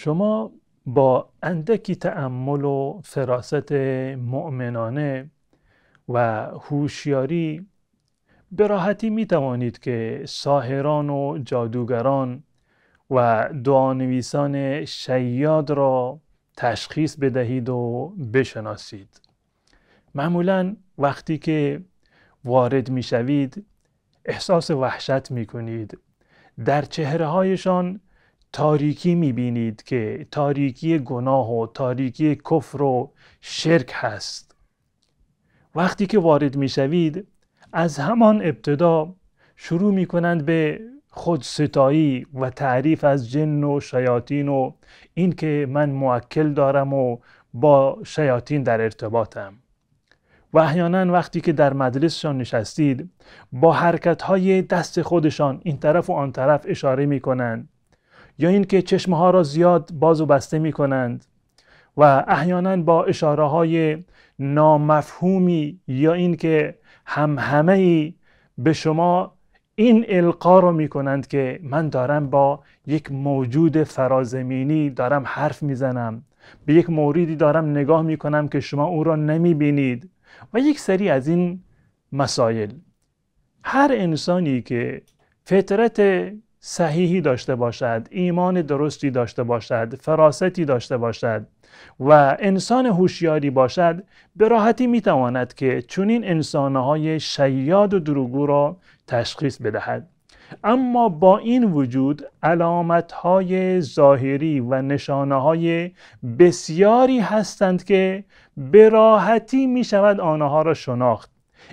شما با اندکی تعمل و فراست مؤمنانه و هوشیاری به راحتی می توانید که ساهران و جادوگران و دعانویسان شیاد را تشخیص بدهید و بشناسید معمولا وقتی که وارد می شوید احساس وحشت می کنید در چهره هایشان تاریکی میبینید که تاریکی گناه و تاریکی کفر و شرک هست وقتی که وارد میشوید از همان ابتدا شروع میکنند به خودستایی و تعریف از جن و شیاطین و این که من موکل دارم و با شیاطین در ارتباطم و احیانا وقتی که در مجلسشان نشستید با حرکت های دست خودشان این طرف و آن طرف اشاره می کنند یا اینکه چشمه ها را زیاد باز و بسته می کنند و احیانا با اشاره های نامفهومی یا اینکه همه ای به شما این القا رو می کنند که من دارم با یک موجود فرازمینی دارم حرف میزنم به یک موردی دارم نگاه می کنم که شما او را نمی بینید و یک سری از این مسائل هر انسانی که فطرت صحیحی داشته باشد ایمان درستی داشته باشد فراستی داشته باشد و انسان هوشیاری باشد به راحتی میتواند که چنین انسانهای شیاد و دروگو را تشخیص بدهد اما با این وجود های ظاهری و نشانه بسیاری هستند که به راحتی می شود آنها را شناخت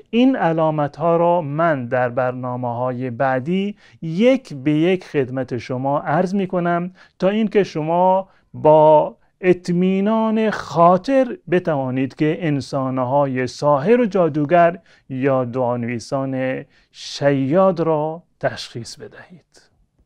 این علامت ها را من در برنامه های بعدی یک به یک خدمت شما عرض می کنم تا اینکه شما با اطمینان خاطر بتوانید که های ساحر و جادوگر یا دعانویسان شیاد را تشخیص بدهید